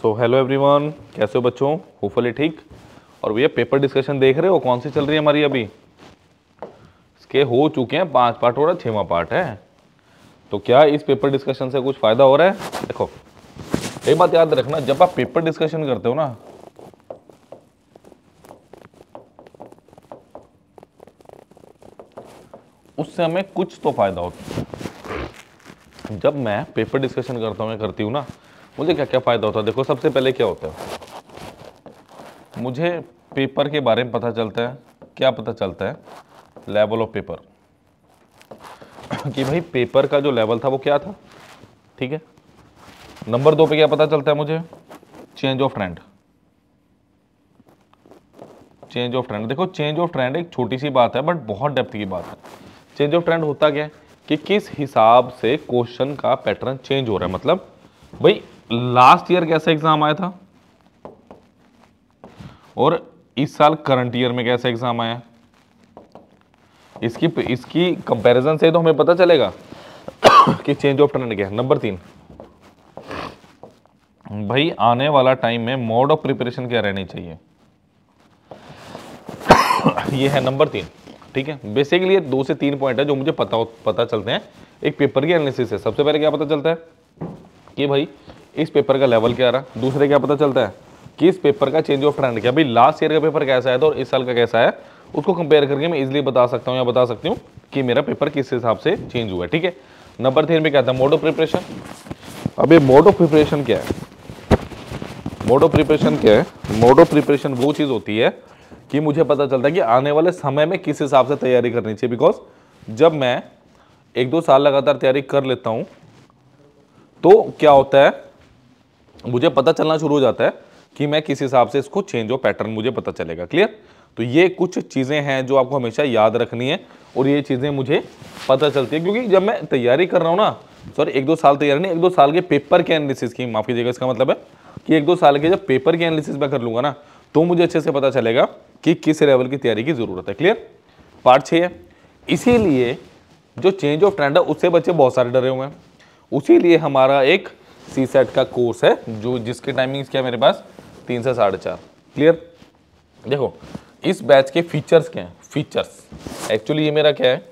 so hello everyone कैसे हो बच्चों होपफुली ठीक और भैया पेपर डिस्कशन देख रहे हो कौन सी चल रही है हमारी अभी इसके हो चुके हैं पांच पार्ट हो रहा है छवा पार्ट है तो क्या इस पेपर डिस्कशन से कुछ फ़ायदा हो रहा है देखो एक बात याद रखना जब आप पेपर डिस्कशन करते हो ना उससे हमें कुछ तो फ़ायदा होता है जब मैं पेपर डिस्कशन करता हूँ मैं करती हूँ ना मुझे क्या क्या फ़ायदा होता है देखो सबसे पहले क्या होता है मुझे पेपर के बारे में पता चलता है क्या पता चलता है लेवल ऑफ पेपर कि भाई पेपर का जो लेवल था वो क्या था ठीक है नंबर दो पे क्या पता चलता है मुझे change of trend change of trend देखो चेंज ऑफ ट्रेंड एक छोटी सी बात है बट बहुत डेप्थ की बात है चेंज ऑफ ट्रेंड होता क्या है कि किस हिसाब से क्वेश्चन का पैटर्न चेंज हो रहा है मतलब भाई लास्ट ईयर कैसा एग्ज़ाम आया था और इस साल करंट ईयर में कैसा एग्ज़ाम आया इसकी इसकी कंपैरिजन से तो हमें पता चलेगा कि चेंज ऑफ ट्रेंड क्या है नंबर तीन भाई आने वाला टाइम में मोड ऑफ प्रिपरेशन क्या रहनी चाहिए ये है नंबर तीन ठीक है बेसिकली ये दो से तीन पॉइंट है जो मुझे पता पता चलते हैं एक पेपर की एनालिसिस है सबसे पहले क्या पता चलता है कि भाई इस पेपर का लेवल क्या रहा दूसरे क्या पता चलता है कि इस पेपर का चेंज ऑफ ट्रेंड क्या भाई लास्ट ईयर का पेपर कैसा आया था तो और इस साल का कैसा है उसको कंपेयर करके मैं इजिली बता सकता हूँ या बता सकती हूँ कि मेरा पेपर किस हिसाब से चेंज हुआ है ठीक है नंबर थ्री में क्या था मोड ऑफ प्रिपरेशन अब ये मोड ऑफ प्रिपरेशन क्या है मोड ऑफ प्रिपरेशन क्या है मोड ऑफ प्रिपरेशन वो चीज़ होती है कि मुझे पता चलता है कि आने वाले समय में किस हिसाब से तैयारी करनी चाहिए बिकॉज जब मैं एक दो साल लगातार तैयारी कर लेता हूँ तो क्या होता है मुझे पता चलना शुरू हो जाता है कि मैं किस हिसाब से इसको चेंज ऑफ पैटर्न मुझे पता चलेगा क्लियर तो ये कुछ चीज़ें हैं जो आपको हमेशा याद रखनी है और ये चीज़ें मुझे पता चलती है क्योंकि जब मैं तैयारी कर रहा हूँ ना सॉरी एक दो साल तैयारी नहीं एक दो साल के पेपर के एनालिसिस की माफ़ी देगा इसका मतलब है कि एक दो साल के जब पेपर के एनालिसिस मैं कर लूँगा ना तो मुझे अच्छे से पता चलेगा कि किस लेवल की तैयारी की ज़रूरत है क्लियर पार्ट छः है इसीलिए जो चेंज ऑफ ट्रेंड है उससे बच्चे बहुत सारे डरे हुए हैं उसी हमारा एक सी सेट का कोर्स है जो जिसके टाइमिंग्स क्या मेरे पास तीन से साढ़े चार क्लियर देखो इस बैच के फीचर्स क्या हैं फीचर्स एक्चुअली ये मेरा क्या है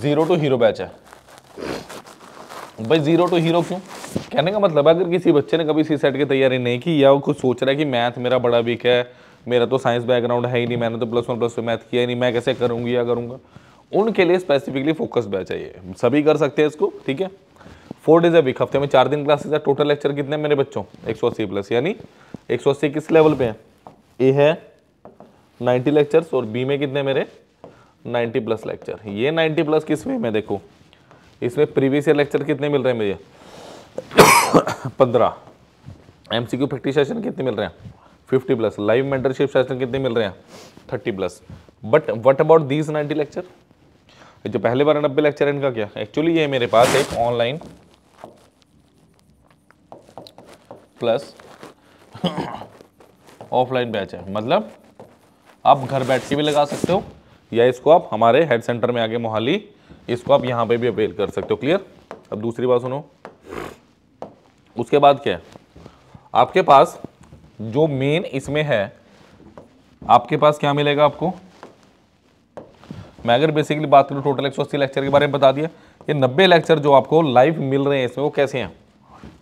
ज़ीरो टू हीरो बैच है भाई ज़ीरो टू हीरो क्यों कहने का मतलब अगर किसी बच्चे ने कभी सी सेट की तैयारी नहीं की या वो कुछ सोच रहा है कि मैथ मेरा बड़ा वीक है मेरा तो साइंस बैकग्राउंड है ही नहीं मैंने तो plus one plus two math किया ही नहीं मैं कैसे करूँगी या करूँगा उनके लिए स्पेसिफिकली फोकस बैच चाहिए सभी कर सकते हैं इसको ठीक है फोर डेज है वीक हफ्ते में चार दिन क्लासेस है टोटल लेक्चर कितने मेरे बच्चों एक प्लस यानी एक किस लेवल पे है ए है नाइन्टी लेक्चर्स और बी में कितने मेरे नाइन्टी प्लस लेक्चर ये नाइन्टी प्लस किस वे में देखो इसमें प्रीवियस ईयर लेक्चर कितने मिल रहे हैं मुझे पंद्रह M C Q practice session कितने मिल रहे हैं fifty plus live mentorship session कितने मिल रहे हैं thirty plus but what about these ninety lecture जो पहले बार नब्बे लेक्चर इनका क्या एक्चुअली ये मेरे पास एक ऑनलाइन प्लस ऑफलाइन बैच है मतलब आप घर बैठ के भी लगा सकते हो या इसको आप हमारे हेड सेंटर में आगे मोहाली इसको आप यहाँ पे भी अवेल कर सकते हो क्लियर अब दूसरी बात सुनो उसके बाद क्या है आपके पास जो मेन इसमें है आपके पास क्या मिलेगा आपको मैं अगर बेसिकली बात करूँ टोटल एक लेक्चर के बारे में बता दिया ये नब्बे लेक्चर जो आपको लाइव मिल रहे हैं इसमें वो कैसे हैं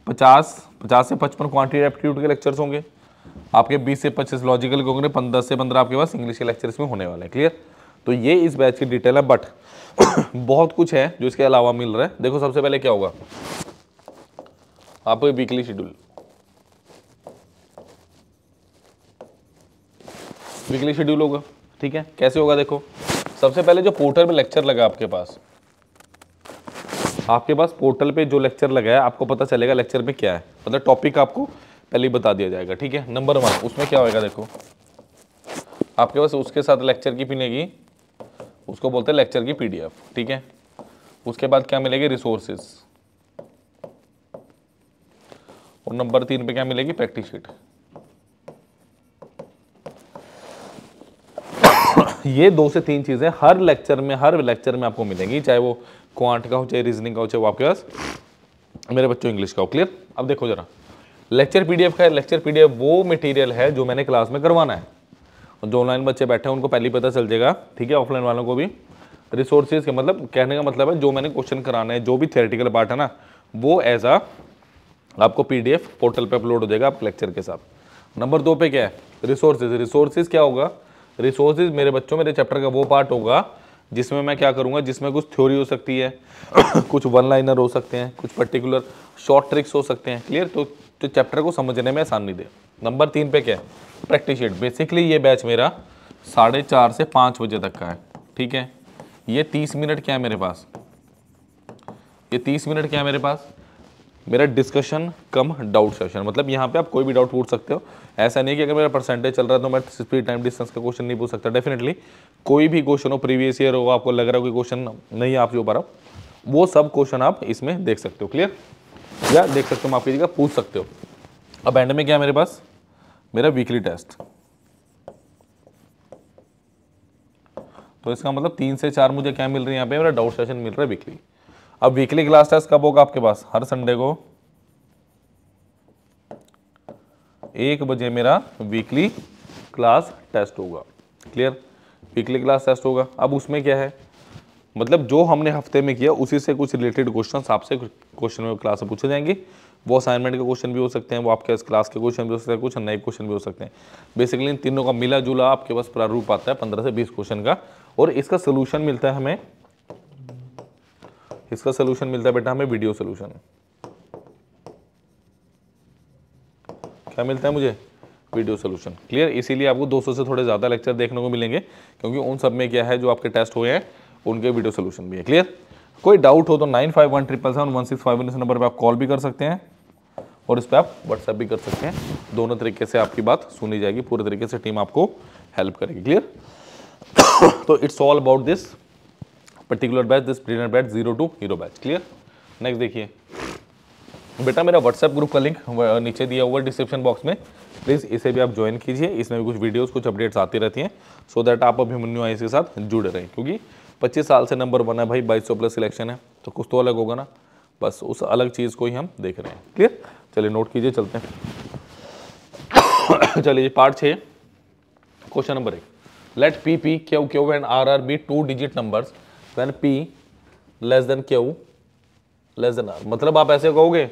पचास पचास से पचपन क्वान्टिटी एप्टीट्यूड के लेक्चर्स होंगे आपके बीस से पच्चीस लॉजिकल के होंगे पंद्रह से पंद्रह आपके पास इंग्लिश के लेक्चर इसमें होने वाले हैं क्लियर तो ये इस बैच की डिटेल है बट बहुत कुछ है जो इसके अलावा मिल रहा है देखो सबसे पहले क्या होगा आपको वीकली शेड्यूल वीकली शेड्यूल होगा ठीक है कैसे होगा देखो सबसे पहले जो पोर्टल में लेक्चर लगा आपके पास आपके पास पोर्टल पे जो लेक्चर लगा है आपको पता चलेगा लेक्चर में क्या है मतलब टॉपिक आपको पहले ही बता दिया जाएगा ठीक है नंबर वन उसमें क्या होएगा देखो आपके पास उसके साथ लेक्चर की पीनेगी उसको बोलते हैं लेक्चर की पीडीएफ ठीक है उसके बाद क्या मिलेगी रिसोर्सेज और नंबर तीन पे क्या मिलेगी प्रैक्टिस शीट ये दो से तीन चीज़ें हर लेक्चर में हर लेक्चर में आपको मिलेंगी चाहे वो क्वांट का हो चाहे रीजनिंग का हो चाहे वो आपके पास मेरे बच्चों इंग्लिश का हो क्लियर अब देखो जरा लेक्चर पीडीएफ का लेक्चर पीडीएफ वो मटेरियल है जो मैंने क्लास में करवाना है जो ऑनलाइन बच्चे बैठे हैं उनको पहले ही पता चल जाएगा ठीक है ऑफलाइन वालों को भी रिसोर्सेज के मतलब कहने का मतलब है जो मैंने क्वेश्चन कराना है जो भी थेरेटिकल पार्ट है ना वो एज आ आपको पीडीएफ पोर्टल पे अपलोड हो जाएगा आप लेक्चर के साथ नंबर दो पे क्या है रिसोर्सेज रिसोर्सेज क्या होगा रिसोर्सेज मेरे बच्चों मेरे चैप्टर का वो पार्ट होगा जिसमें मैं क्या करूँगा जिसमें कुछ थ्योरी हो सकती है कुछ वन लाइनर हो सकते हैं कुछ पर्टिकुलर शॉर्ट ट्रिक्स हो सकते हैं क्लियर तो तो चैप्टर को समझने में आसानी दे नंबर तीन पे क्या है प्रैक्टिस शीट बेसिकली ये बैच मेरा साढ़े चार से पाँच बजे तक का है ठीक है ये तीस मिनट क्या है मेरे पास ये तीस मिनट क्या है मेरे पास मेरा डिस्कशन कम डाउट सेशन मतलब यहाँ पे आप कोई भी डाउट पूछ सकते हो ऐसा नहीं कि अगर मेरा परसेंटेज चल रहा है तो मैं स्पीड टाइम डिस्टेंस का क्वेश्चन नहीं पूछ सकता डेफिनेटली कोई भी क्वेश्चन हो प्रीवियस ईयर हो आपको लग रहा हो कि क्वेश्चन नहीं आप जो पा रहा वो सब क्वेश्चन आप इसमें देख सकते हो क्लियर या देख सकते हो माफ कीजिएगा पूछ सकते हो अब एंड में क्या है मेरे पास मेरा वीकली टेस्ट तो इसका मतलब तीन से चार मुझे क्या मिल रही है यहाँ पे मेरा डाउट सेशन मिल रहा है वीकली अब वीकली क्लास टेस्ट कब होगा आपके पास हर संडे को एक बजे मेरा वीकली क्लास टेस्ट होगा क्लियर वीकली क्लास टेस्ट होगा अब उसमें क्या है मतलब जो हमने हफ्ते में किया उसी से कुछ रिलेटेड क्वेश्चन आपसे क्वेश्चन में क्लास में पूछे जाएंगे वो असाइनमेंट के क्वेश्चन भी हो सकते हैं वो आपके इस क्लास के क्वेश्चन भी हो सकते हैं कुछ नए क्वेश्चन भी हो सकते हैं बेसिकली इन तीनों का मिला जुला आपके पास प्रारूप आता है पंद्रह से बीस क्वेश्चन का और इसका सोल्यूशन मिलता है हमें इसका सोल्यूशन मिलता है बेटा हमें वीडियो सोल्यूशन क्या मिलता है मुझे वीडियो सोल्यूशन क्लियर इसीलिए आपको 200 से थोड़े ज़्यादा लेक्चर देखने को मिलेंगे क्योंकि उन सब में क्या है जो आपके टेस्ट हुए हैं उनके वीडियो सोल्यूशन भी है क्लियर कोई डाउट हो तो nine five one triple seven one six five one इस नंबर पर आप कॉल भी कर सकते हैं और इस पर आप व्हाट्सएप भी कर सकते हैं दोनों तरीके से आपकी बात सुनी जाएगी पूरे तरीके से टीम आपको हेल्प करेगी क्लियर तो it's all about this particular batch this trainer batch zero to hero batch clear next देखिए बेटा मेरा व्हाट्सएप ग्रुप का लिंक नीचे दिया हुआ डिस्क्रिप्शन बॉक्स में प्लीज़ इसे भी आप ज्वाइन कीजिए इसमें भी कुछ वीडियोस कुछ अपडेट्स आती रहती हैं सो so दैट आप अभिमन्यु आई के साथ जुड़े रहें क्योंकि 25 साल से नंबर वन है भाई 2200 प्लस सिलेक्शन है तो कुछ तो अलग होगा ना बस उस अलग चीज़ को ही हम देख रहे हैं क्लियर चलिए नोट कीजिए चलते हैं चलिए पार्ट छः क्वेश्चन नंबर एक let P P Q Q and R R be two digit numbers when P less than Q less than R मतलब आप ऐसे कहोगे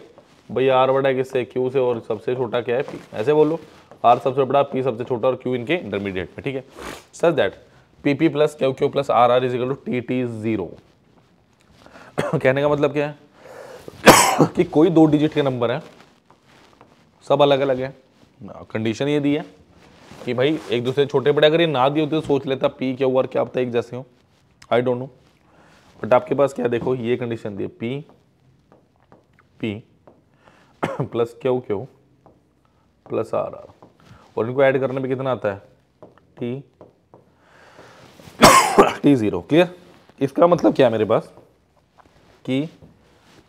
भाई आर बड़ा किससे क्यू से और सबसे छोटा क्या है पी ऐसे बोलो आर सबसे बड़ा पी सबसे छोटा और क्यू इनके इंटरमीडिएट में ठीक है such that P P plus Q Q plus R R equal to T T zero कहने का मतलब क्या है कि कोई दो डिजिट के नंबर है सब अलग अलग है कंडीशन ये दी है कि भाई एक दूसरे छोटे बड़े अगर ये ना दिए होते तो सोच लेता पी क्यू हुआ और क्या आप एक जैसे हो आई डोंट नो बट आपके पास क्या देखो ये कंडीशन दी है P P plus Q Q plus R R और इनको ऐड करने में कितना आता है टी टी ज़ीरो क्लियर इसका मतलब क्या है मेरे पास कि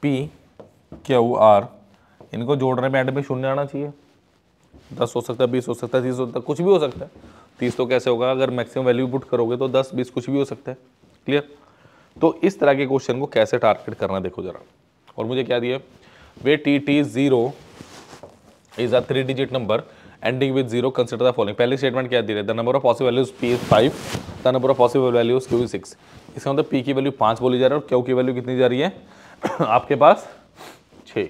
पी क्यू आर इनको जोड़ने में एंड में शून्य आना चाहिए दस हो सकता है बीस हो सकता है तीस हो सकता है कुछ भी हो सकता है तीस तो कैसे होगा अगर मैक्सिमम वैल्यू पुट करोगे तो दस बीस कुछ भी हो सकता है क्लियर तो इस तरह के क्वेश्चन को कैसे टारगेट करना देखो ज़रा और मुझे क्या दिया where t t 0 is a three digit number ending with 0 consider the following पहले स्टेटमेंट क्या दी रहे है the number of possible values p is 5 the number of possible values q is 6 इसका मतलब p की वैल्यू 5 बोली जा रही है और q की वैल्यू कितनी जा रही है आपके पास 6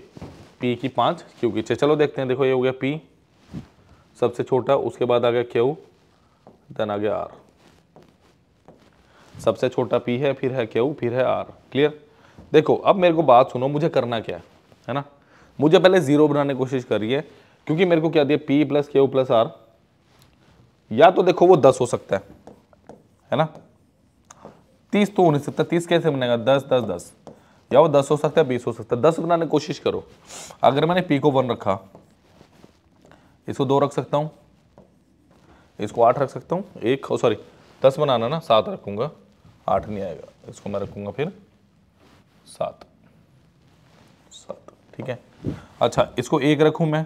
p की 5 q की 6 चलो देखते हैं देखो ये हो गया p सबसे छोटा उसके बाद आ गया q देन आ गया r सबसे छोटा p है फिर है q फिर है r क्लियर देखो अब मेरे को बात सुनो मुझे करना क्या है है ना मुझे पहले ज़ीरो बनाने की कोशिश करिए क्योंकि मेरे को क्या दिया P plus Q plus R या तो देखो वो दस हो सकता है है ना तीस तो हो नहीं सकता तीस कैसे बनेगा दस दस दस या वो दस हो सकता है बीस हो सकता है दस बनाने की कोशिश करो अगर मैंने पी को वन रखा इसको दो रख सकता हूं इसको आठ रख सकता हूं एक सॉरी दस बनाना ना सात रखूंगा आठ नहीं आएगा इसको मैं रखूंगा फिर सात ठीक है अच्छा इसको एक रखूं मैं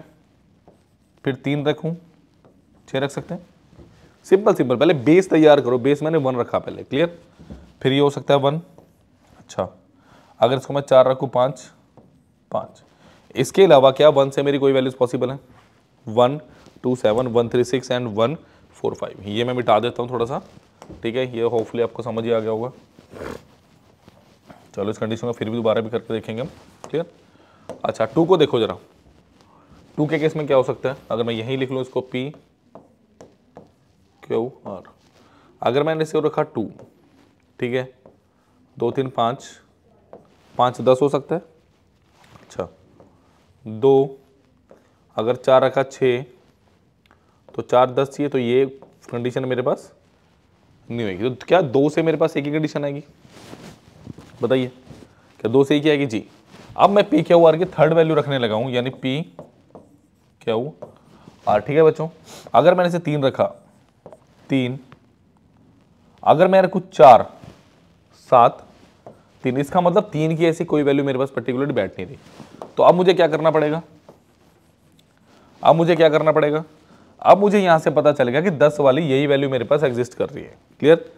फिर तीन रखूं छः रख सकते हैं सिंपल सिंपल पहले बेस तैयार करो बेस मैंने वन रखा पहले क्लियर फिर ये हो सकता है वन अच्छा अगर इसको मैं चार रखूं पाँच पांच इसके अलावा क्या वन से मेरी कोई वैल्यूज पॉसिबल है one two seven one three six and one four five ये मैं मिटा देता हूँ थोड़ा सा ठीक है ये होपफुली आपको समझ ही आ गया होगा चलो इस कंडीशन में फिर भी दोबारा भी करके देखेंगे हम क्लियर अच्छा टू को देखो ज़रा टू के केस में क्या हो सकता है अगर मैं यहीं लिख लूँ इसको पी क्यू आर अगर मैंने इसे रखा टू ठीक है दो तीन पाँच पाँच दस हो सकता है अच्छा दो अगर चार रखा छः तो चार दस चाहिए तो ये कंडीशन मेरे पास नहीं होगी तो क्या दो से मेरे पास एक ही कंडीशन आएगी बताइए क्या दो से एक ही आएगी जी अब मैं पी क्यू आर की थर्ड वैल्यू रखने लगा हूं यानी पी क्यू आर ठीक है बच्चों अगर मैंने इसे तीन रखा तीन अगर मैं रखू चार सात तीन इसका मतलब तीन की ऐसी कोई वैल्यू मेरे पास पर्टिकुलर बैठ नहीं रही तो अब मुझे क्या करना पड़ेगा अब मुझे क्या करना पड़ेगा अब मुझे यहां से पता चलेगा कि दस वाली यही वैल्यू मेरे पास एग्जिस्ट कर रही है क्लियर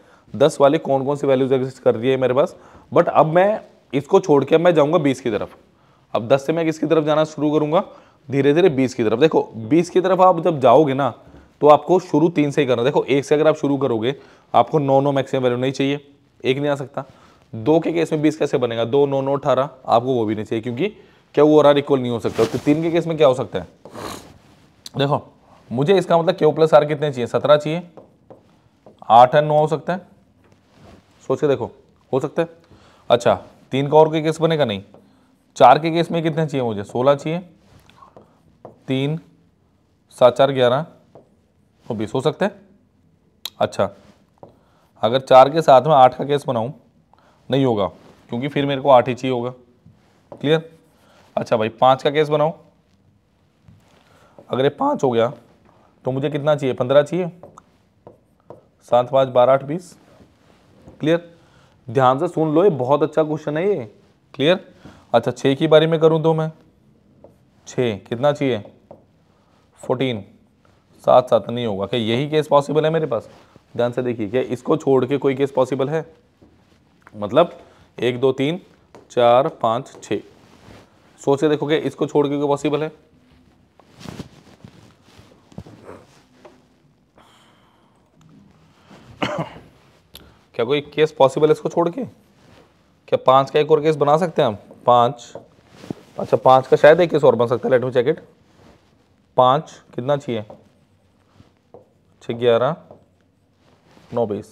दस वाली कौन कौन सी वैल्यूज एग्जिस्ट कर रही है मेरे पास बट अब मैं इसको छोड़ के मैं जाऊँगा बीस की तरफ अब दस से मैं किसकी तरफ जाना शुरू करूँगा धीरे धीरे बीस की तरफ देखो बीस की तरफ आप जब जाओगे ना तो आपको शुरू तीन से ही करना देखो एक से अगर आप शुरू करोगे आपको नौ नौ मैक्सिमम वैल्यू नहीं चाहिए एक नहीं आ सकता दो के केस में बीस कैसे बनेगा दो नौ नौ अठारह आपको वो भी नहीं चाहिए क्योंकि क्या वो आर इक्वल नहीं हो सकता तो तीन के केस में क्या हो सकता है देखो मुझे इसका मतलब क्यू प्लस आर कितने चाहिए सत्रह चाहिए आठ एंड नौ हो सकता है सोच के देखो हो सकता है अच्छा तीन का और कोई केस बनेगा नहीं चार के केस में कितने चाहिए मुझे सोलह चाहिए तीन सात चार ग्यारह तो बीस हो सकते हैं अच्छा अगर चार के साथ में आठ का केस बनाऊँ नहीं होगा क्योंकि फिर मेरे को आठ ही चाहिए होगा क्लियर अच्छा भाई पाँच का केस बनाओ अगर ये पाँच हो गया तो मुझे कितना चाहिए पंद्रह चाहिए सात पाँच बारह आठ बीस क्लियर ध्यान से सुन लो ये बहुत अच्छा क्वेश्चन है ये क्लियर अच्छा छः की बारे में करूँ तो मैं छः कितना चाहिए फोर्टीन सात सात नहीं होगा क्या यही केस पॉसिबल है मेरे पास ध्यान से देखिए क्या इसको छोड़ के कोई केस पॉसिबल है मतलब एक दो तीन चार पाँच छः सोच के देखोगे इसको छोड़ के कोई पॉसिबल है क्या कोई केस पॉसिबल है इसको छोड़ के क्या पाँच का एक और केस बना सकते हैं हम पाँच अच्छा पाँच का शायद एक केस और बन सकता है लेट मी पाँच कितना चाहिए छः ग्यारह नौ बीस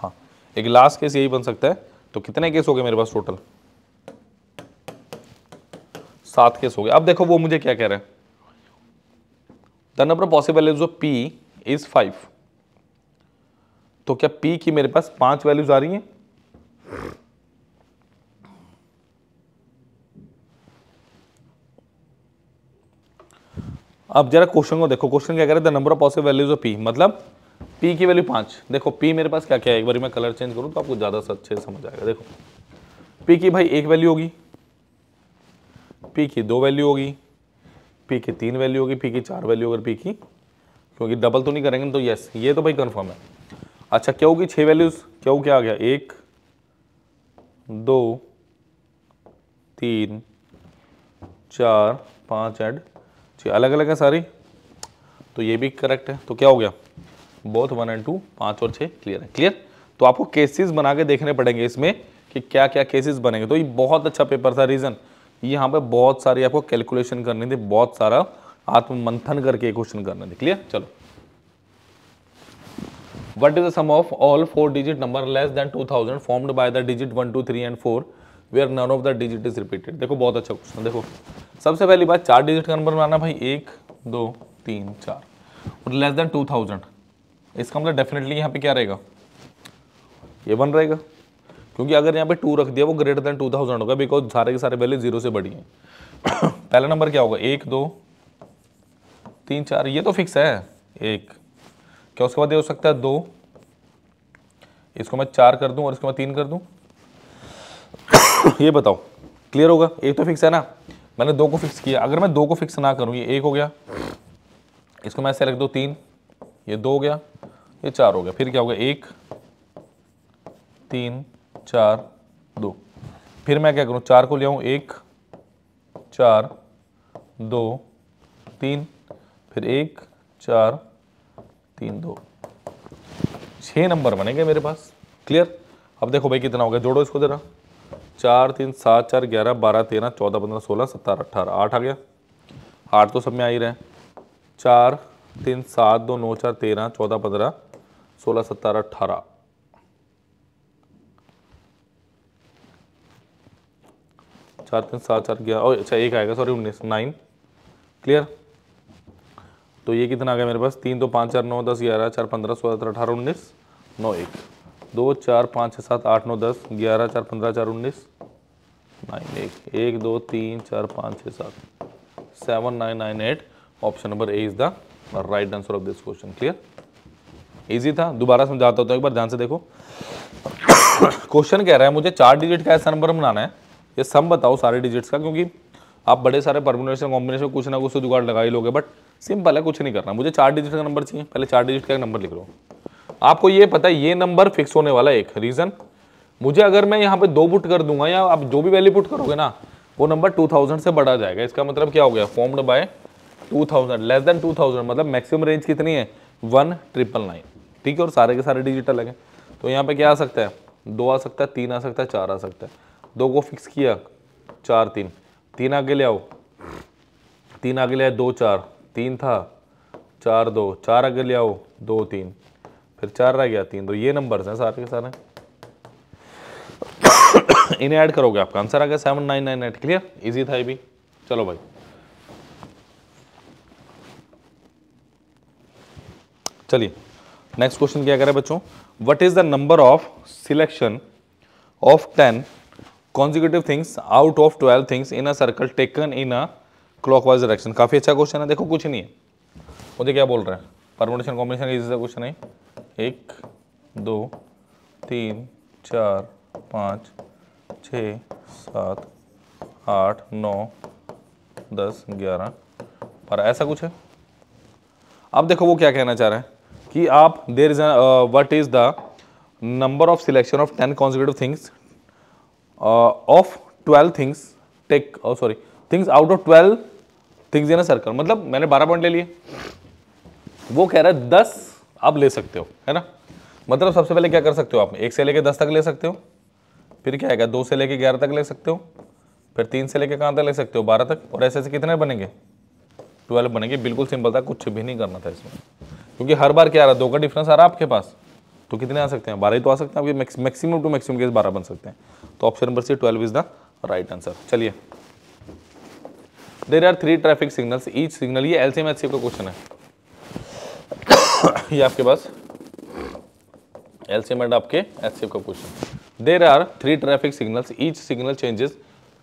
हाँ एक लास्ट केस यही बन सकता है तो कितने केस हो गए मेरे पास टोटल सात केस हो गए अब देखो वो मुझे क्या कह रहे हैं the number possible is P is five तो क्या P की मेरे पास पांच वैल्यूज आ रही हैं अब जरा क्वेश्चन को देखो क्वेश्चन क्या कह रहे हैं the number of possible values of P मतलब P की वैल्यू पांच देखो पी मेरे पास क्या क्या है एक बार मैं कलर चेंज करूं तो आपको ज़्यादा से अच्छे समझ आएगा देखो पी की भाई एक वैल्यू होगी पी की दो वैल्यू होगी पी की तीन वैल्यू होगी पी की चार वैल्यू होगी पी की क्योंकि डबल तो नहीं करेंगे तो यस ये तो भाई कन्फर्म है अच्छा क्यों की छः वैल्यूज़ क्या हो क्या आ गया एक दो तीन चार पाँच एंड छः अलग अलग है सारी तो ये भी करेक्ट है तो क्या हो गया बहुत वन एंड टू पाँच और छः क्लियर है क्लियर तो आपको केसेस बना के देखने पड़ेंगे इसमें कि क्या क्या केसेस बनेंगे तो ये बहुत अच्छा पेपर था रीज़न यहाँ पे बहुत सारी आपको कैलकुलेशन करनी थी बहुत सारा आत्ममंथन करके क्वेश्चन करने थे क्लियर चलो What is the sum of all four digit number less than 2000 formed by the digit 1, 2, 3 and 4 where none of the digit is repeated देखो बहुत अच्छा क्वेश्चन देखो सबसे पहली बात चार डिजिट का नंबर बनाना भाई एक दो तीन चार और लेस देन टू थाउजेंड इसका मतलब डेफिनेटली यहाँ पे क्या रहेगा ये वन रहेगा क्योंकि अगर यहाँ पे टू रख दिया वो ग्रेटर देन टू थाउजेंड होगा बिकॉज सारे के सारे वैल्यू जीरो से बढ़ी हैं पहला नंबर क्या होगा एक दो तीन चार ये तो फिक्स है एक क्या उसके बाद ये हो सकता है दो इसको मैं चार कर दूं और इसको मैं तीन कर दूं ये बताओ क्लियर होगा एक तो फिक्स है ना मैंने दो को फिक्स किया अगर मैं दो को फिक्स ना करूं ये एक हो गया इसको मैं ऐसे रख दो तीन ये दो हो गया ये चार हो गया फिर क्या हो गया एक तीन चार दो फिर मैं क्या करूँ चार को ले आऊँ एक चार दो तीन फिर एक चार तीन दो छः नंबर बनेंगे मेरे पास क्लियर अब देखो भाई कितना हो गया जोड़ो इसको ज़रा चार तीन सात चार ग्यारह बारह तेरह चौदह पंद्रह सोलह सत्तर अट्ठारह आठ आ गया आठ तो सब में आ ही रहे चार तीन सात दो नौ चार तेरह चौदह पंद्रह सोलह सत्तर अट्ठारह चार तीन सात चार ग्यारह अच्छा एक आएगा सॉरी उन्नीस नाइन क्लियर तो ये कितना आ गया मेरे पास तीन दो पाँच चार नौ दस ग्यारह चार पंद्रह सोलह सत्रह अठारह उन्नीस नौ एक दो चार पाँच छः सात आठ नौ दस ग्यारह चार पंद्रह चार उन्नीस नाइन एक एक दो तीन चार पाँच छः सात seven nine nine eight option number A is the right answer of this question clear easy था दोबारा समझाता हूँ तो एक बार ध्यान से देखो क्वेश्चन कह रहा है मुझे चार डिजिट का ऐसा नंबर बनाना है ये सम बताओ सारे डिजिट्स का क्योंकि आप बड़े सारे परमिनेशन कॉम्बिनेशन कुछ ना कुछ तो जुगाड़ लगा ही लोगे बट सिंपल है कुछ नहीं करना मुझे चार डिजिट का नंबर चाहिए पहले चार डिजिट का नंबर लिख लो आपको ये पता है ये नंबर फिक्स होने वाला है एक रीज़न मुझे अगर मैं यहाँ पे दो पुट कर दूंगा या आप जो भी वैल्यू पुट करोगे ना वो नंबर 2000 से बढ़ा जाएगा इसका मतलब क्या हो गया फॉर्म्ड बाय 2000 लेस देन 2000 मतलब मैक्सिमम रेंज कितनी है वन ट्रिपल नाइन ठीक है और सारे के सारे डिजिटल लगे तो यहाँ पे क्या आ सकता है दो आ सकता है तीन आ सकता है चार आ सकता है दो को फिक्स किया चार तीन तीन आगे ले आओ तीन आगे ले आए दो चार तीन था चार दो चार आगे ले आओ दो तीन फिर चार रह गया तीन दो ये नंबर्स हैं सारे के सारे इन्हें ऐड करोगे आपका आंसर आ गया seven nine nine eight clear easy था ये भी चलो भाई चलिए नेक्स्ट क्वेश्चन क्या करें बच्चों what is the number of selection of ten consecutive things out of twelve things in a circle taken in a clockwise direction काफ़ी अच्छा क्वेश्चन है देखो कुछ नहीं है मुझे क्या बोल रहा है परमोटेशन कॉम्बिनेशन क्वेश्चन है एक दो तीन चार पाँच छ सात आठ नौ दस ग्यारह और ऐसा कुछ है अब देखो वो क्या कहना चाह रहे हैं कि आप there is what is the number of selection of ten consecutive things of twelve things take sorry things out of twelve things in a circle मतलब मैंने बारह पॉइंट ले लिए वो कह रहा है दस आप ले सकते हो है ना मतलब सबसे पहले क्या कर सकते हो आप एक से लेके दस तक ले सकते हो फिर क्या आएगा दो से लेके ग्यारह तक ले सकते हो फिर तीन से लेके कहाँ तक ले सकते हो बारह तक और ऐसे ऐसे कितने बनेंगे ट्वेल्व बनेंगे बिल्कुल सिंपल था कुछ भी नहीं करना था इसमें क्योंकि हर बार क्या आ रहा है दो का डिफरेंस आ रहा है आपके पास तो कितने आ सकते हैं बारह ही तो आ सकते हैं आपके मैक्सिमम टू मैक्सिमम केस बारह बन सकते हैं तो option number C twelve is the right answer चलिए there are three traffic signals each signal ये एल सी का क्वेश्चन है ये आपके पास एल सी आपके एच का question there are three traffic signals each signal changes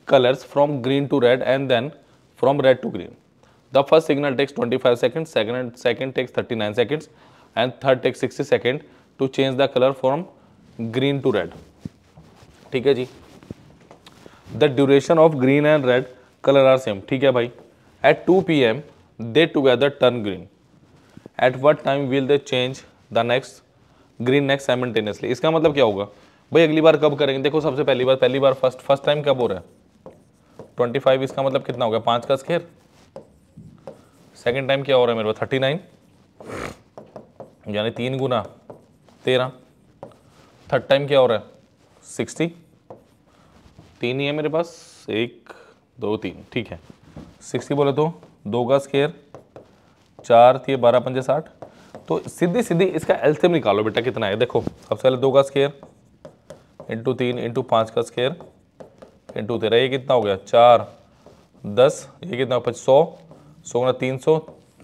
colours from green to red and then from red to green the first signal takes 25 seconds second second takes 39 seconds and third takes 60 seconds to change the colour from green to red ठीक है जी the duration of green and red colour are same ठीक है भाई at two P M they together turn green at what time will they change the next green next simultaneously इसका मतलब क्या होगा भाई अगली बार कब करेंगे देखो सबसे पहली बार पहली बार फर्स्ट फर्स्ट टाइम कब हो रहा है ट्वेंटी फाइव इसका मतलब कितना हो गया पाँच का स्केयर सेकेंड टाइम क्या हो रहा है मेरे पास थर्टी नाइन यानी तीन गुना तेरह थर्ड टाइम क्या हो रहा है सिक्सटी तीन ही है मेरे पास एक दो तीन ठीक है सिक्सटी बोले तो दो का स्केयर चार थी बारह पंजे साठ तो सीधी सीधी इसका एल्सियम निकालो बेटा कितना है देखो सबसे पहले दो का स्केयर इंटू तीन इंटू पाँच का स्केयर इंटू तेरह ये कितना हो गया चार दस ये कितना सौ सौ गुना तीन सौ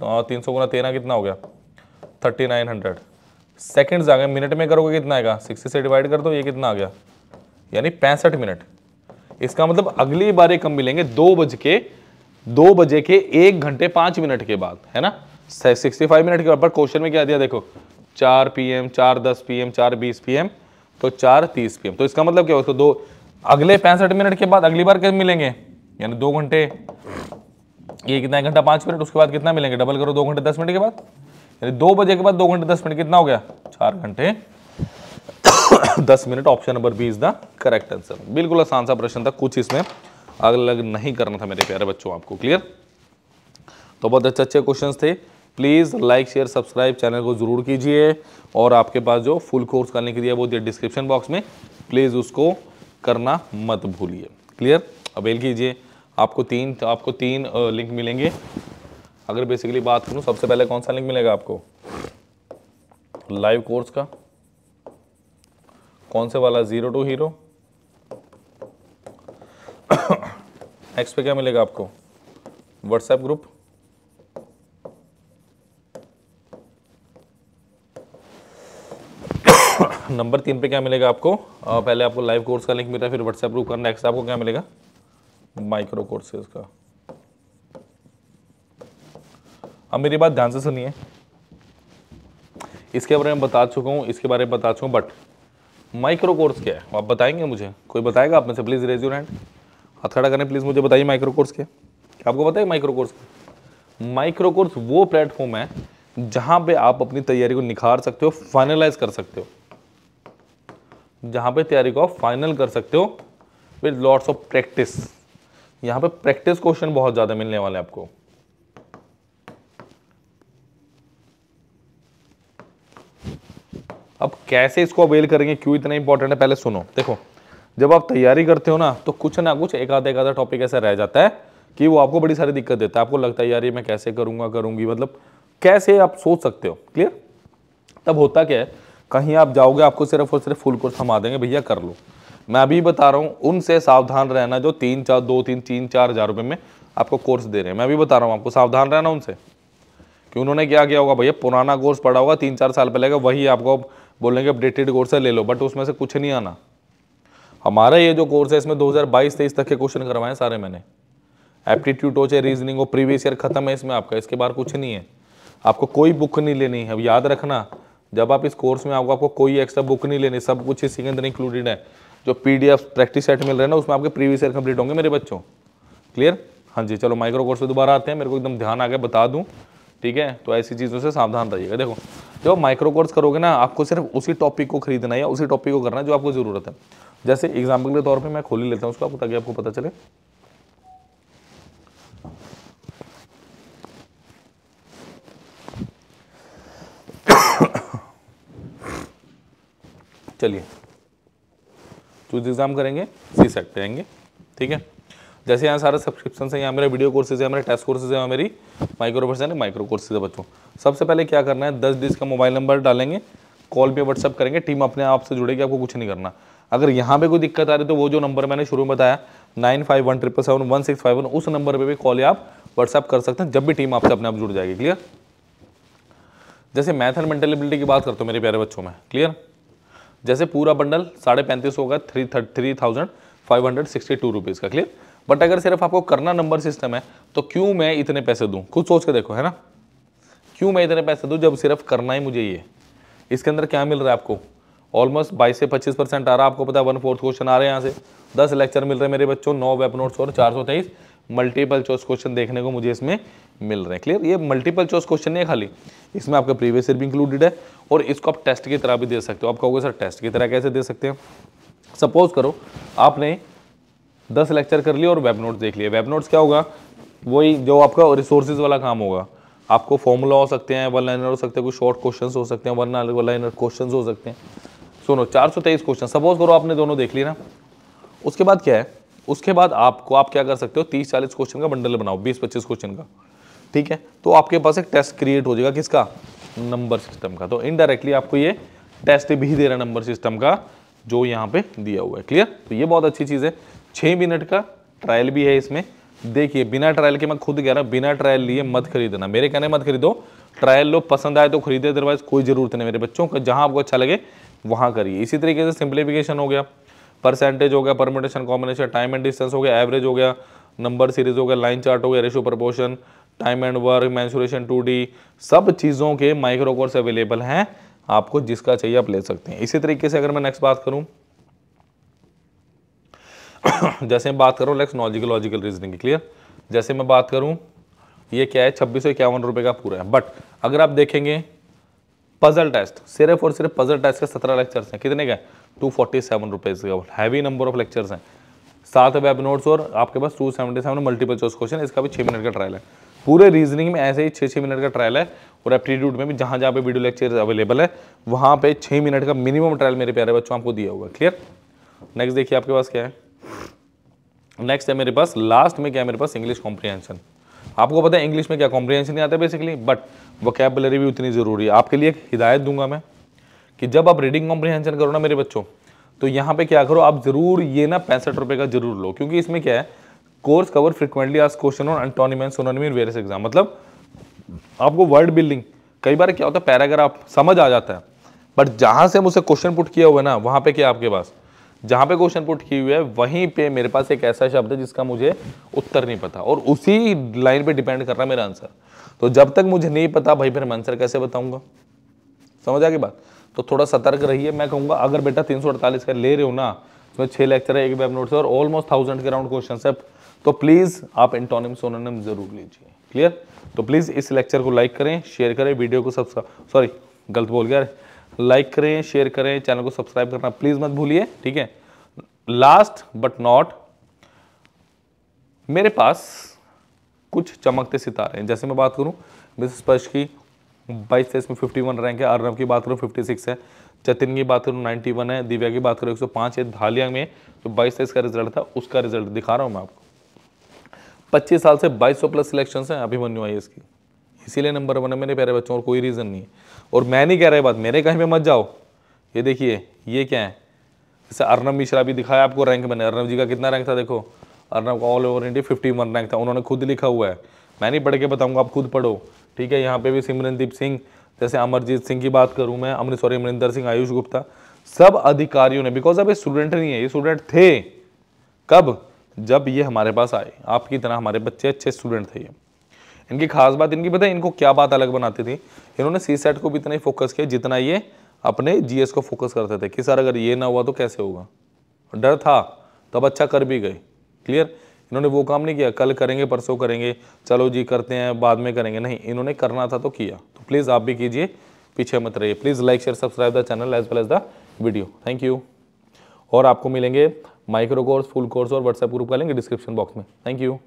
तीन सौ गुना तेरह कितना हो गया थर्टी नाइन हंड्रेड सेकेंड्स आ गए मिनट में करोगे कितना आएगा सिक्सटी से डिवाइड कर दो ये कितना आ गया यानी पैंसठ मिनट इसका मतलब अगली बार एक मिलेंगे दो बज के दो बजे के एक घंटे पांच मिनट के बाद है ना सिक्सटी फाइव मिनट के बाद क्वेश्चन में क्या दिया देखो चार पी एम चार दस पी एम चार बीस पी एम तो चार तीस पी एम तो इसका मतलब क्या हो तो दो अगले पैंसठ मिनट के बाद अगली बार कब मिलेंगे यानी दो घंटे ये कितना एक घंटा पांच मिनट उसके बाद कितना मिलेंगे डबल करो दो घंटे दस मिनट के बाद यानी दो बजे के बाद दो घंटे दस मिनट कितना हो गया चार घंटे दस minute option number B is the correct answer बिल्कुल आसान सा प्रश्न था कुछ इसमें अलग अलग नहीं करना था मेरे प्यारे बच्चों आपको क्लियर तो बहुत अच्छे अच्छे क्वेश्चंस थे please like share subscribe channel को ज़रूर कीजिए और आपके पास जो फुल कोर्स करने के लिए वो दिया डिस्क्रिप्शन बॉक्स में प्लीज़ उसको करना मत भूलिए क्लियर अवेल कीजिए आपको तीन आपको तीन लिंक मिलेंगे अगर बेसिकली बात करूँ सबसे पहले कौन सा लिंक मिलेगा आपको लाइव कोर्स का कौन से वाला ज़ीरो टू हीरो नेक्स्ट पे क्या मिलेगा आपको व्हाट्सएप ग्रुप नंबर तीन पे क्या मिलेगा आपको आ, पहले आपको लाइव कोर्स का लिंक मिलता है फिर व्हाट्सएप ग्रुप का नेक्स्ट आपको क्या मिलेगा माइक्रो कोर्सेज का अब मेरी बात ध्यान से सुनिए इसके बारे में बता चुका हूँ इसके बारे में बता चुका हूँ बट माइक्रो कोर्स क्या है आप बताएंगे मुझे कोई बताएगा आप में से प्लीज़ रेज योर हैंड हाथ खड़ा करें प्लीज़ मुझे बताइए माइक्रो कोर्स क्या आपको पता है माइक्रो कोर्स माइक्रो कोर्स वो प्लेटफॉर्म है जहाँ पे आप अपनी तैयारी को निखार सकते हो फाइनलाइज कर सकते हो जहाँ पे तैयारी को आप फाइनल कर सकते हो विद लॉट्स ऑफ प्रैक्टिस यहाँ पे प्रैक्टिस क्वेश्चन बहुत ज़्यादा मिलने वाले हैं आपको अब कैसे इसको अवेल करेंगे क्यों इतना इंपॉर्टेंट है पहले सुनो देखो जब आप तैयारी करते हो ना तो कुछ ना कुछ एक आधा एक आधा टॉपिक ऐसा रह जाता है कि वो आपको बड़ी सारी दिक्कत देता है आपको लगता है यार ये मैं कैसे करूंगा करूंगी मतलब कैसे आप सोच सकते हो क्लियर तब होता क्या है कहीं आप जाओगे आपको सिर्फ और सिर्फ फुल कोर्स हम देंगे भैया कर लो मैं अभी बता रहा हूँ उनसे सावधान रहना जो तीन चार दो तीन तीन चार हज़ार रुपये में आपको कोर्स दे रहे हैं मैं अभी बता रहा हूँ आपको सावधान रहना उनसे कि उन्होंने क्या किया होगा भैया पुराना कोर्स पढ़ा होगा तीन चार साल पहले का वही आपको बोलेंगे अपडेटेड कोर्स है ले लो बट उसमें से कुछ नहीं आना हमारा ये जो कोर्स है इसमें 2022-23 तक के क्वेश्चन करवाए सारे मैंने एप्टीट्यूड हो चाहे रीजनिंग हो प्रीवियस ईयर खत्म है इसमें आपका इसके बाहर कुछ नहीं है आपको कोई बुक नहीं लेनी है अब याद रखना जब आप इस कोर्स में आओगे आपको कोई एक्स्ट्रा बुक नहीं लेनी सब कुछ इसी के अंदर इंक्लूडेड है जो P D F practice set मिल रहे हैं ना उसमें आपके प्रीवियस ईयर कंप्लीट होंगे मेरे बच्चों क्लियर हाँ जी चलो माइक्रो कोर्स पे दोबारा आते हैं मेरे को एकदम ध्यान आ गया बता दूँ ठीक है तो ऐसी चीज़ों से सावधान रहिएगा देखो जब माइक्रो कोर्स करोगे ना आपको सिर्फ उसी टॉपिक को खरीदना है या उसी टॉपिक को करना है जो आपको ज़रूरत है जैसे एग्जाम्पल के तौर पर मैं खोली लेता हूँ उसको ताकि आपको पता चले चलिए चूज तो एग्ज़ाम करेंगे सी सेट पे आएंगे ठीक है जैसे यहाँ सारा सब्सक्रिप्शन है यहाँ मेरे वीडियो कोर्सेज है मेरे टेस्ट कोर्सेज है मेरी माइक्रो परसेंट माइक्रो कोर्सेज है बच्चों सबसे पहले क्या करना है दस डिज का मोबाइल नंबर डालेंगे कॉल पे व्हाट्सअप करेंगे टीम अपने आप से जुड़ेगी आपको कुछ नहीं करना अगर यहाँ पे कोई दिक्कत आ रही तो वो जो नंबर मैंने शुरू में बताया nine five one triple seven one six five one उस नंबर पे भी कॉल आप व्हाट्सअप कर सकते हैं जब भी टीम आपसे अपने आप जुड़ जाएगी क्लियर जैसे मैथ एंड मेंटल एबिलिटी की बात करता हूँ मेरे प्यारे बच्चों में क्लियर जैसे पूरा बंडल साढ़े पैंतीस होगा three three thousand five hundred sixty two rupees का क्लियर बट अगर सिर्फ आपको करना नंबर सिस्टम है तो क्यों मैं इतने पैसे दूँ खुद सोच के देखो है ना क्यों मैं इतने पैसे दूँ जब सिर्फ करना ही मुझे ये इसके अंदर क्या मिल रहा है आपको ऑलमोस्ट बाईस से पच्चीस परसेंट आ रहा है आपको पता है वन फोर्थ क्वेश्चन आ रहे हैं यहाँ से दस लेक्चर मिल रहे हैं मेरे बच्चों नौ वेब नोट्स और चार सौ तेईस मल्टीपल चॉइस क्वेश्चन देखने को मुझे इसमें मिल रहे हैं क्लियर ये मल्टीपल चॉइस क्वेश्चन नहीं है खाली इसमें आपका प्रीवियस ईयर भी इंक्लूडेड है और इसको आप टेस्ट की तरह भी दे सकते हो आप कहोगे सर टेस्ट की तरह कैसे दे सकते हैं सपोज करो आपने दस लेक्चर कर लिए और वेब नोट्स देख लिए वेब नोट्स क्या होगा वही जो आपका रिसोर्सेज वाला काम होगा आपको फॉर्मूला हो सकते हैं वन लाइनर हो सकते हैं कुछ शॉर्ट क्वेश्चंस हो सकते हैं वन लाइनर क्वेश्चंस हो सकते हैं सुनो चार सौ तेईस क्वेश्चन सपोज करो आपने दोनों देख लिए ना उसके बाद क्या है उसके बाद आपको आप क्या कर सकते हो तीस चालीस क्वेश्चन का बंडल बनाओ बीस पच्चीस क्वेश्चन का ठीक है तो आपके पास एक टेस्ट क्रिएट हो जाएगा किसका नंबर सिस्टम का तो इनडायरेक्टली आपको ये टेस्ट भी दे रहा है नंबर सिस्टम का जो यहाँ पे दिया हुआ है क्लियर तो ये बहुत अच्छी चीज़ है छः मिनट का ट्रायल भी है इसमें देखिए बिना ट्रायल के मैं खुद कह रहा हूँ बिना ट्रायल लिए मत खरीदना मेरे कहने मत खरीदो ट्रायल लो पसंद आए तो खरीदे अदरवाइज कोई ज़रूरत नहीं मेरे बच्चों का जहाँ आपको अच्छा लगे वहाँ करिए इसी तरीके से सिंप्लीफिकेशन हो गया परसेंटेज हो गया permutation combination time and distance हो गया एवरेज हो गया नंबर सीरीज हो गया लाइन चार्ट हो गया ratio proportion time and work mensuration टू सब चीज़ों के माइक्रोकोर्स अवेलेबल हैं आपको जिसका चाहिए आप ले सकते हैं इसी तरीके से अगर मैं नेक्स्ट बात करूँ जैसे मैं बात करूँ लेक्स लॉजिकल लॉजिकल रीजनिंग की क्लियर जैसे मैं बात करूँ ये क्या है छब्बीस सौ इक्यावन रुपये का पूरा है बट अगर आप देखेंगे पजल टेस्ट सिर्फ और सिर्फ पजल टेस्ट के सत्रह लेक्चर्स हैं कितने का टू फोर्टी सेवन रुपीज़ का हैवी नंबर ऑफ लेक्चर्स हैं सात वेब नोट्स और आपके पास two seventy seven multiple choice question इसका भी छः मिनट का ट्रायल है पूरे रीजनिंग में ऐसे ही छः छः मिनट का ट्रायल है और एप्टीट्यूड में भी जहाँ जहाँ पे वीडियो लेक्चर अवेलेबल है वहाँ पे छः मिनट का मिनिमम ट्रायल मेरे प्यारे बच्चों आपको दिया हुआ है क्लियर नेक्स्ट देखिए आपके पास क्या है नेक्स्ट है मेरे पास लास्ट में क्या है मेरे पास इंग्लिश कॉम्प्रीहेंशन आपको पता है इंग्लिश में क्या कॉम्प्रीहेंशन नहीं आता बेसिकली बट वोकेबलरी भी उतनी ज़रूरी है आपके लिए एक हिदायत दूंगा मैं कि जब आप रीडिंग कॉम्प्रीहेंशन करो ना मेरे बच्चों तो यहाँ पे क्या करो आप ज़रूर ये ना पैंसठ रुपये का जरूर लो क्योंकि इसमें क्या है कोर्स कवर फ्रिक्वेंटली आज question on antonym and various exam मतलब आपको वर्ड बिल्डिंग कई बार क्या होता है पैराग्राफ समझ आ जाता है बट जहाँ से हम उसे क्वेश्चन पुट किया हुआ है ना वहाँ पे क्या आपके पास जहां पे क्वेश्चन पुट की हुई है वहीं पे मेरे पास एक ऐसा शब्द है जिसका मुझे उत्तर नहीं पता और उसी लाइन पे डिपेंड कर रहा है मेरा आंसर तो जब तक मुझे नहीं पता भाई फिर मैं आंसर कैसे बताऊंगा समझ आ गई बात तो थोड़ा सतर्क रहिए मैं कहूंगा अगर बेटा तीन का ले रहे हो ना तो छह लेक्चर है एक वेब नोट और ऑलमोस्ट थाउजेंड के राउंड क्वेश्चन है तो प्लीज़ आप इंटोनिम सोनोनिम ज़रूर लीजिए क्लियर तो प्लीज़ इस लेक्चर को लाइक करें शेयर करें वीडियो को सब्सक्राइब सॉरी गलत बोल गया लाइक करें शेयर करें चैनल को सब्सक्राइब करना प्लीज मत भूलिए ठीक है लास्ट बट नॉट मेरे पास कुछ चमकते सितारे हैं जैसे मैं बात करूं मिस स्पर्श की बाईस तेईस में फिफ्टी वन रैंक है अर्नब की बात करूं फिफ्टी सिक्स है जतिन की बात करूं नाइनटी वन है दिव्या की बात करूं एक सौ पांच है धालिया में जो बाईस तेईस का रिजल्ट था उसका रिजल्ट दिखा रहा हूं मैं आपको पच्चीस साल से बाईस सौ प्लस सिलेक्शन हैं अभिमन्यु आई इसकी इसीलिए नंबर वन है मेरे प्यारे बच्चों और कोई रीज़न नहीं है और मैं नहीं कह रहा बात मेरे कहीं पे मत जाओ ये देखिए ये क्या है जैसे अर्नब मिश्रा भी दिखाया आपको रैंक मैंने अर्नब जी का कितना रैंक था देखो अर्नब का all over India fifty one rank था उन्होंने खुद लिखा हुआ है मैं नहीं पढ़ के बताऊँगा आप खुद पढ़ो ठीक है यहाँ पर भी सिमरनदीप सिंह जैसे अमरजीत सिंह की बात करूँ मैं अमृत सॉरी अमरिंदर सिंह आयुष गुप्ता सब अधिकारियों ने बिकॉज अब ये स्टूडेंट नहीं है ये स्टूडेंट थे कब जब ये हमारे पास आए आपकी तरह हमारे बच्चे अच्छे स्टूडेंट थे ये इनकी खास बात इनकी पता है इनको क्या बात अलग बनाती थी इन्होंने सी सेट को भी इतना ही फोकस किया जितना ये अपने जीएस को फोकस करते थे कि सर अगर ये ना हुआ तो कैसे होगा डर था तब अच्छा कर भी गए क्लियर इन्होंने वो काम नहीं किया कल करेंगे परसों करेंगे चलो जी करते हैं बाद में करेंगे नहीं इन्होंने करना था तो किया तो प्लीज़ आप भी कीजिए पीछे मत रहिए please like share subscribe the channel as well as the video thank you और आपको मिलेंगे माइक्रो कोर्स फुल कोर्स और व्हाट्सएप ग्रुप का लेंगे डिस्क्रिप्शन बॉक्स में थैंक यू